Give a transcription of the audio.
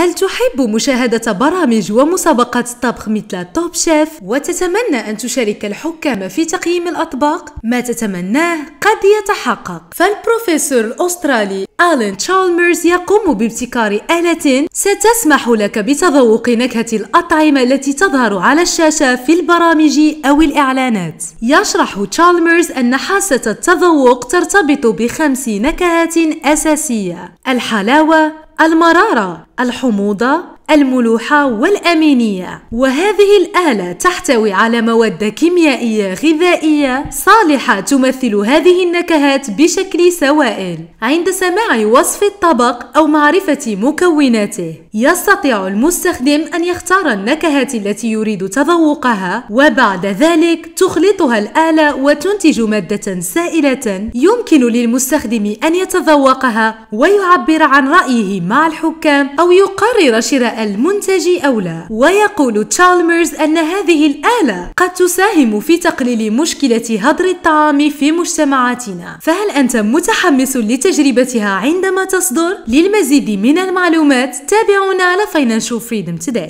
هل تحب مشاهدة برامج ومسابقات الطبخ مثل توب شيف وتتمنى أن تشارك الحكام في تقييم الأطباق؟ ما تتمناه قد يتحقق فالبروفيسور الأسترالي آلين تشالمرز يقوم بابتكار آلة ستسمح لك بتذوق نكهة الأطعمة التي تظهر على الشاشة في البرامج أو الإعلانات يشرح تشالمرز أن حاسة التذوق ترتبط بخمس نكهات أساسية الحلاوة المرارة الحموضة الملوحة والأمينية وهذه الآلة تحتوي على مواد كيميائية غذائية صالحة تمثل هذه النكهات بشكل سوائل عند سماع وصف الطبق أو معرفة مكوناته يستطيع المستخدم أن يختار النكهات التي يريد تذوقها وبعد ذلك تخلطها الآلة وتنتج مادة سائلة يمكن للمستخدم أن يتذوقها ويعبر عن رأيه مع الحكام أو يقرر شراء المنتج أو لا ويقول تشالمرز أن هذه الآلة قد تساهم في تقليل مشكلة هدر الطعام في مجتمعاتنا فهل أنت متحمس لتجربتها عندما تصدر؟ للمزيد من المعلومات تابعونا على Financial Freedom Today